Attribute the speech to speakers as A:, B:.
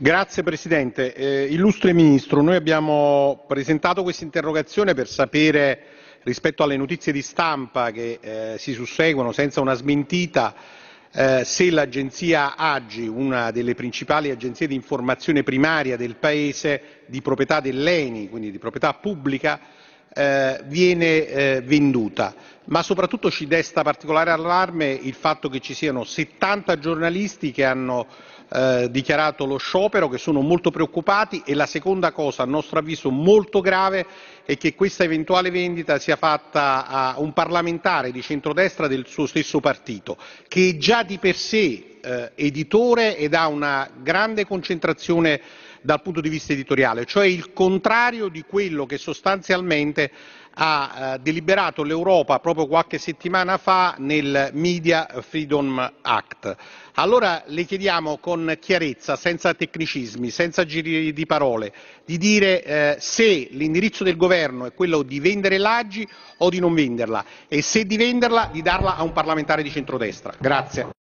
A: signor presidente onorevoli eh, colleghi illustre ministro noi abbiamo presentato quest'interrogazione per sapere rispetto alle notizie di stampa che eh, si susseguono senza una smentita eh, se l'agenzia agi una delle principali agenzie di informazione primaria del paese di proprietà dell'eni quindi di proprietà pubblica eh, viene eh, venduta ma soprattutto ci desta particolare allarme il fatto che ci siano 70 giornalisti che hanno eh, dichiarato lo sciopero che sono molto preoccupati e la seconda cosa a nostro avviso molto grave è che questa eventuale vendita sia fatta a un parlamentare di centrodestra del suo stesso partito che è già di per sé editore ed ha una grande concentrazione dal punto di vista editoriale, cioè il contrario di quello che sostanzialmente ha eh, deliberato l'Europa proprio qualche settimana fa nel Media Freedom Act. Allora le chiediamo con chiarezza, senza tecnicismi, senza giri di parole, di dire eh, se l'indirizzo del governo è quello di vendere l'Aggi o di non venderla e se di venderla di darla a un parlamentare di centrodestra. Grazie.